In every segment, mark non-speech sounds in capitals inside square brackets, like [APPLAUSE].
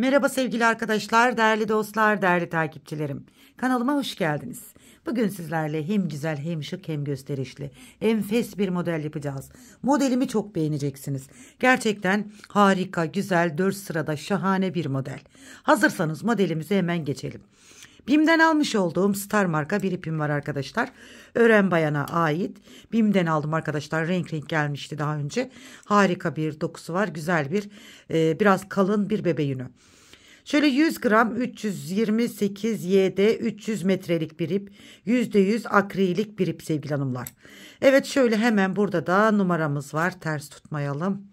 Merhaba sevgili arkadaşlar, değerli dostlar, değerli takipçilerim. Kanalıma hoş geldiniz. Bugün sizlerle hem güzel hem şık hem gösterişli enfes bir model yapacağız. Modelimi çok beğeneceksiniz. Gerçekten harika, güzel, 4 sırada şahane bir model. Hazırsanız modelimize hemen geçelim. BİM'den almış olduğum Star marka bir ipim var arkadaşlar. Ören Bayan'a ait. BİM'den aldım arkadaşlar. Renk renk gelmişti daha önce. Harika bir dokusu var. Güzel bir e, biraz kalın bir bebe yünü. Şöyle 100 gram 328 YD 300 metrelik bir ip. %100 akrilik bir ip sevgili hanımlar. Evet şöyle hemen burada da numaramız var. Ters tutmayalım.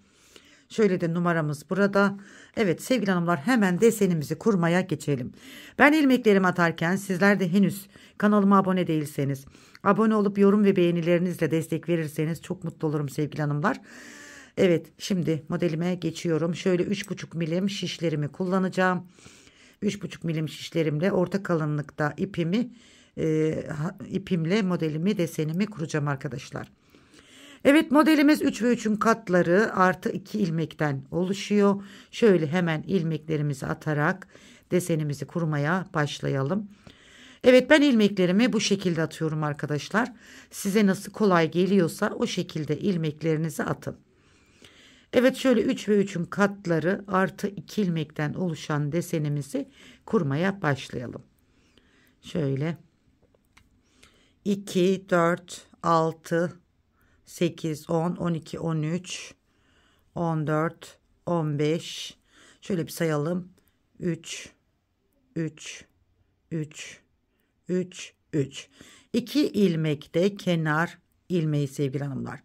Şöyle de numaramız burada. Evet sevgili hanımlar hemen desenimizi kurmaya geçelim. Ben ilmeklerimi atarken sizler de henüz kanalıma abone değilseniz abone olup yorum ve beğenilerinizle destek verirseniz çok mutlu olurum sevgili hanımlar. Evet şimdi modelime geçiyorum. Şöyle 3,5 milim şişlerimi kullanacağım. 3,5 milim şişlerimle orta kalınlıkta ipimi e, ipimle modelimi desenimi kuracağım arkadaşlar. Evet modelimiz 3 ve 3'ün katları artı 2 ilmekten oluşuyor. Şöyle hemen ilmeklerimizi atarak desenimizi kurmaya başlayalım. Evet ben ilmeklerimi bu şekilde atıyorum arkadaşlar. Size nasıl kolay geliyorsa o şekilde ilmeklerinizi atın. Evet şöyle 3 ve 3'ün katları artı 2 ilmekten oluşan desenimizi kurmaya başlayalım. Şöyle 2, 4, 6, 8, 10, 12, 13, 14, 15. Şöyle bir sayalım. 3, 3, 3, 3, 3. 2 ilmekte kenar ilmeği sevgili hanımlar.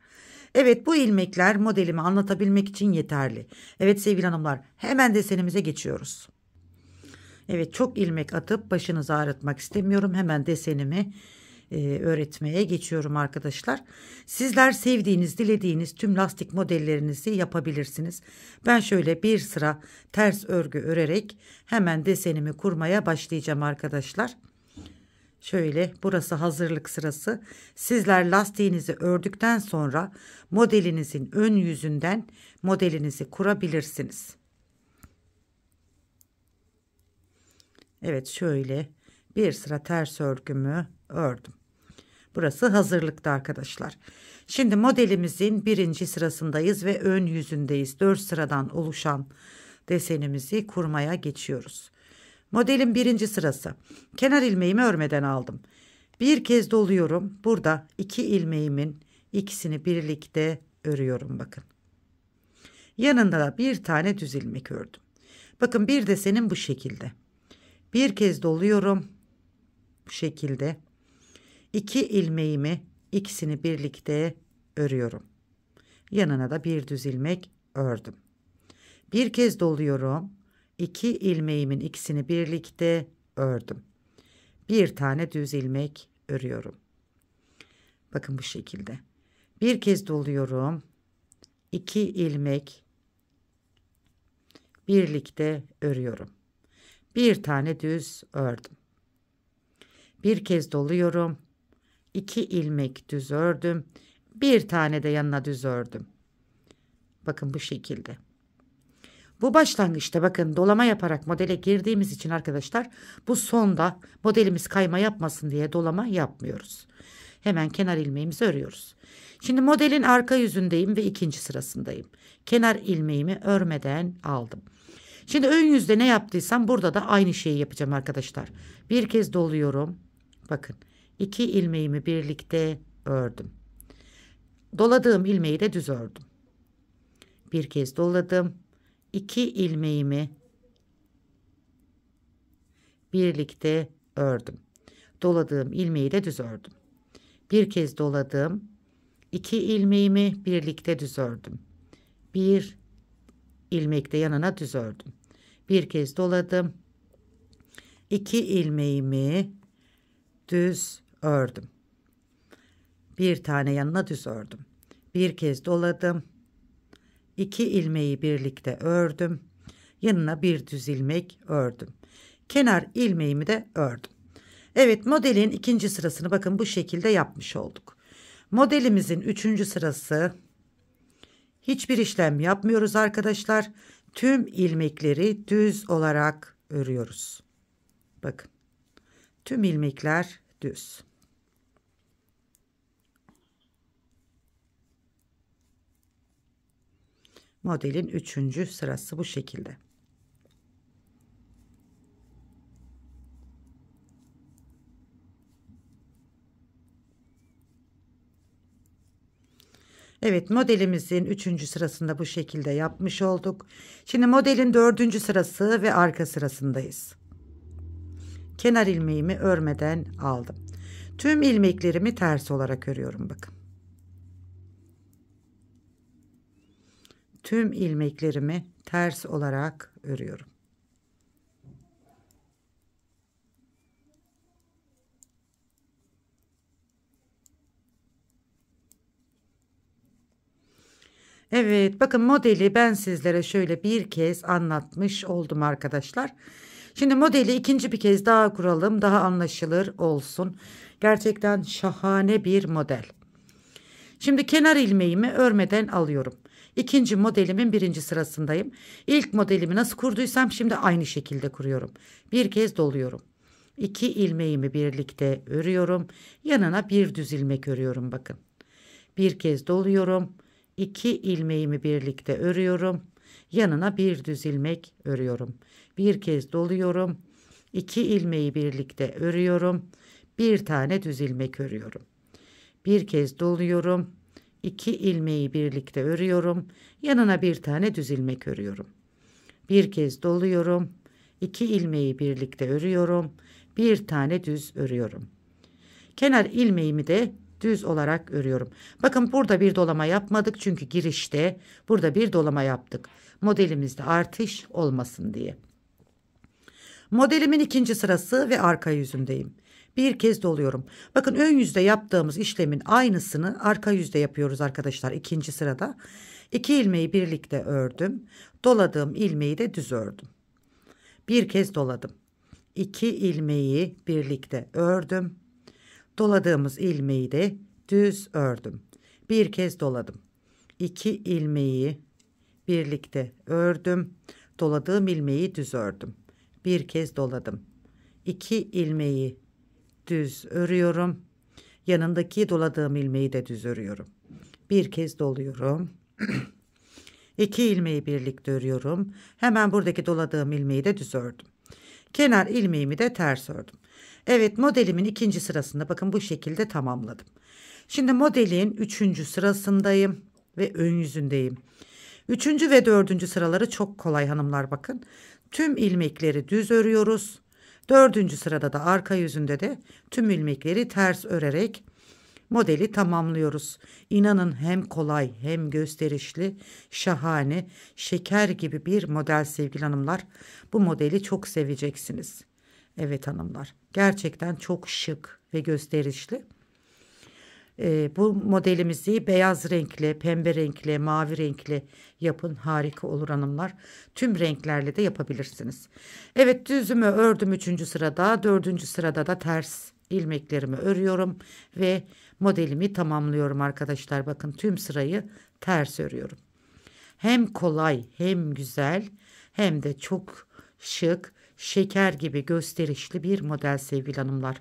Evet bu ilmekler modelimi anlatabilmek için yeterli. Evet sevgili hanımlar hemen desenimize geçiyoruz. Evet çok ilmek atıp başınızı ağrıtmak istemiyorum. Hemen desenimi e, öğretmeye geçiyorum arkadaşlar. Sizler sevdiğiniz, dilediğiniz tüm lastik modellerinizi yapabilirsiniz. Ben şöyle bir sıra ters örgü örerek hemen desenimi kurmaya başlayacağım arkadaşlar. Şöyle burası hazırlık sırası. Sizler lastiğinizi ördükten sonra modelinizin ön yüzünden modelinizi kurabilirsiniz. Evet şöyle bir sıra ters örgümü ördüm. Burası hazırlıkta arkadaşlar. Şimdi modelimizin birinci sırasındayız ve ön yüzündeyiz. Dört sıradan oluşan desenimizi kurmaya geçiyoruz. Modelin birinci sırası. Kenar ilmeğimi örmeden aldım. Bir kez doluyorum. Burada iki ilmeğimin ikisini birlikte örüyorum bakın. Yanında da bir tane düz ilmek ördüm. Bakın bir desenim bu şekilde. Bir kez doluyorum. Bu şekilde. İki ilmeğimi ikisini birlikte örüyorum. Yanına da bir düz ilmek ördüm. Bir kez doluyorum. İki ilmeğimin ikisini birlikte ördüm. Bir tane düz ilmek örüyorum. Bakın bu şekilde. Bir kez doluyorum. İki ilmek birlikte örüyorum. Bir tane düz ördüm. Bir kez doluyorum. 2 ilmek düz ördüm. Bir tane de yanına düz ördüm. Bakın bu şekilde. Bu başlangıçta bakın dolama yaparak modele girdiğimiz için arkadaşlar bu sonda modelimiz kayma yapmasın diye dolama yapmıyoruz. Hemen kenar ilmeğimizi örüyoruz. Şimdi modelin arka yüzündeyim ve ikinci sırasındayım. Kenar ilmeğimi örmeden aldım. Şimdi ön yüzde ne yaptıysam burada da aynı şeyi yapacağım arkadaşlar. Bir kez doluyorum. Bakın İki ilmeğimi birlikte ördüm. Doladığım ilmeği de düz ördüm. Bir kez doladım. İki ilmeğimi birlikte ördüm. Doladığım ilmeği de düz ördüm. Bir kez doladım. İki ilmeğimi birlikte düz ördüm. Bir ilmek de yanına düz ördüm. Bir kez doladım. İki ilmeğimi düz ördüm. Bir tane yanına düz ördüm. Bir kez doladım. İki ilmeği birlikte ördüm. Yanına bir düz ilmek ördüm. Kenar ilmeğimi de ördüm. Evet modelin ikinci sırasını bakın bu şekilde yapmış olduk. Modelimizin üçüncü sırası hiçbir işlem yapmıyoruz arkadaşlar. Tüm ilmekleri düz olarak örüyoruz. Bakın tüm ilmekler düz. Modelin üçüncü sırası bu şekilde. Evet modelimizin üçüncü sırasında bu şekilde yapmış olduk. Şimdi modelin dördüncü sırası ve arka sırasındayız kenar ilmeğimi örmeden aldım. Tüm ilmeklerimi ters olarak örüyorum bakın. Tüm ilmeklerimi ters olarak örüyorum. Evet bakın modeli ben sizlere şöyle bir kez anlatmış oldum arkadaşlar. Şimdi modeli ikinci bir kez daha kuralım. Daha anlaşılır olsun. Gerçekten şahane bir model. Şimdi kenar ilmeğimi örmeden alıyorum. İkinci modelimin birinci sırasındayım. İlk modelimi nasıl kurduysam şimdi aynı şekilde kuruyorum. Bir kez doluyorum. İki ilmeğimi birlikte örüyorum. Yanına bir düz ilmek örüyorum bakın. Bir kez doluyorum. İki ilmeğimi birlikte örüyorum. Yanına bir düz ilmek örüyorum. Bir kez doluyorum. İki ilmeği birlikte örüyorum. Bir tane düz ilmek örüyorum. Bir kez doluyorum. İki ilmeği birlikte örüyorum. Yanına bir tane düz ilmek örüyorum. Bir kez doluyorum. İki ilmeği birlikte örüyorum. Bir tane düz örüyorum. Kenar ilmeğimi de düz olarak örüyorum. Bakın burada bir dolama yapmadık çünkü girişte burada bir dolama yaptık. Modelimizde artış olmasın diye. Modelimin ikinci sırası ve arka yüzündeyim. Bir kez doluyorum. Bakın ön yüzde yaptığımız işlemin aynısını arka yüzde yapıyoruz arkadaşlar ikinci sırada. İki ilmeği birlikte ördüm. Doladığım ilmeği de düz ördüm. Bir kez doladım. İki ilmeği birlikte ördüm. Doladığımız ilmeği de düz ördüm. Bir kez doladım. İki ilmeği birlikte ördüm. Doladığım ilmeği düz ördüm bir kez doladım. İki ilmeği düz örüyorum. Yanındaki doladığım ilmeği de düz örüyorum. Bir kez doluyorum. 2 [CLEARS THROAT] ilmeği birlikte örüyorum. Hemen buradaki doladığım ilmeği de düz ördüm. Kenar ilmeğimi de ters ördüm. Evet modelimin ikinci sırasında bakın bu şekilde tamamladım. Şimdi modelin üçüncü sırasındayım ve ön yüzündeyim. Üçüncü ve dördüncü sıraları çok kolay hanımlar bakın. Tüm ilmekleri düz örüyoruz. Dördüncü sırada da arka yüzünde de tüm ilmekleri ters örerek modeli tamamlıyoruz. İnanın hem kolay hem gösterişli, şahane, şeker gibi bir model sevgili hanımlar. Bu modeli çok seveceksiniz. Evet hanımlar gerçekten çok şık ve gösterişli. E, bu modelimizi beyaz renkli, pembe renkli, mavi renkli yapın. Harika olur hanımlar. Tüm renklerle de yapabilirsiniz. Evet düzümü ördüm 3. sırada. 4. sırada da ters ilmeklerimi örüyorum ve modelimi tamamlıyorum arkadaşlar. Bakın tüm sırayı ters örüyorum. Hem kolay hem güzel hem de çok şık, şeker gibi gösterişli bir model sevgili hanımlar.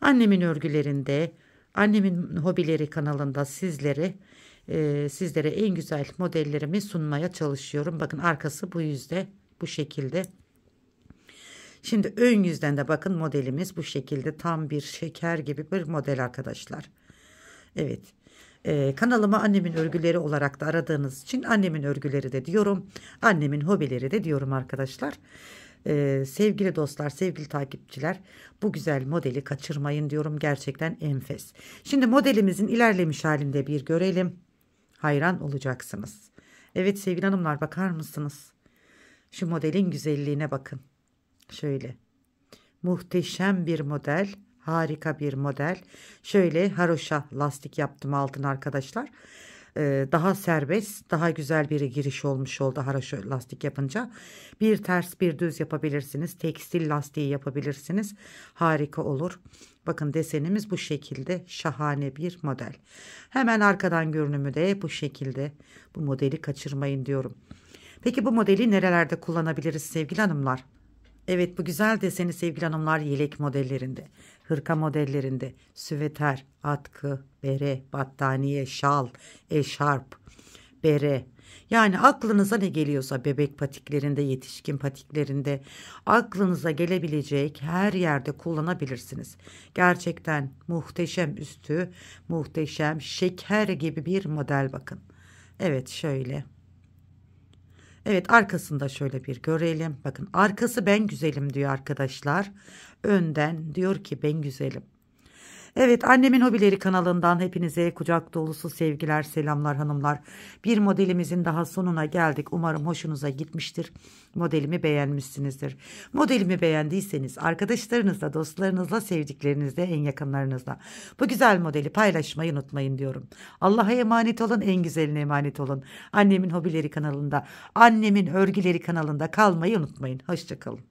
Annemin örgülerinde Annemin Hobileri kanalında sizlere, e, sizlere en güzel modellerimi sunmaya çalışıyorum. Bakın arkası bu yüzde bu şekilde. Şimdi ön yüzden de bakın modelimiz bu şekilde tam bir şeker gibi bir model arkadaşlar. Evet. Ee, kanalıma annemin örgüleri olarak da aradığınız için annemin örgüleri de diyorum. Annemin hobileri de diyorum arkadaşlar. Ee, sevgili dostlar, sevgili takipçiler bu güzel modeli kaçırmayın diyorum. Gerçekten enfes. Şimdi modelimizin ilerlemiş halinde bir görelim. Hayran olacaksınız. Evet sevgili hanımlar bakar mısınız? Şu modelin güzelliğine bakın. Şöyle. Muhteşem bir model. Harika bir model. Şöyle haroşa lastik yaptım altın Arkadaşlar e, daha serbest daha güzel bir giriş olmuş oldu haraşo lastik yapınca. Bir ters bir düz yapabilirsiniz. Tekstil lastiği yapabilirsiniz. Harika olur. Bakın desenimiz bu şekilde şahane bir model. Hemen arkadan görünümü de bu şekilde. Bu modeli kaçırmayın diyorum. Peki bu modeli nerelerde kullanabiliriz sevgili hanımlar? Evet bu güzel deseni sevgili hanımlar yelek modellerinde, hırka modellerinde, süveter, atkı, bere, battaniye, şal, eşarp, bere. Yani aklınıza ne geliyorsa bebek patiklerinde, yetişkin patiklerinde aklınıza gelebilecek her yerde kullanabilirsiniz. Gerçekten muhteşem üstü, muhteşem şeker gibi bir model bakın. Evet şöyle. Evet arkasında şöyle bir görelim. Bakın arkası ben güzelim diyor arkadaşlar. Önden diyor ki ben güzelim. Evet annemin hobileri kanalından hepinize kucak dolusu sevgiler selamlar hanımlar. Bir modelimizin daha sonuna geldik. Umarım hoşunuza gitmiştir. Modelimi beğenmişsinizdir. Modelimi beğendiyseniz arkadaşlarınızla, dostlarınızla, sevdiklerinizle, en yakınlarınızla bu güzel modeli paylaşmayı unutmayın diyorum. Allah'a emanet olun, en güzeline emanet olun. Annemin hobileri kanalında, annemin örgüleri kanalında kalmayı unutmayın. Hoşçakalın.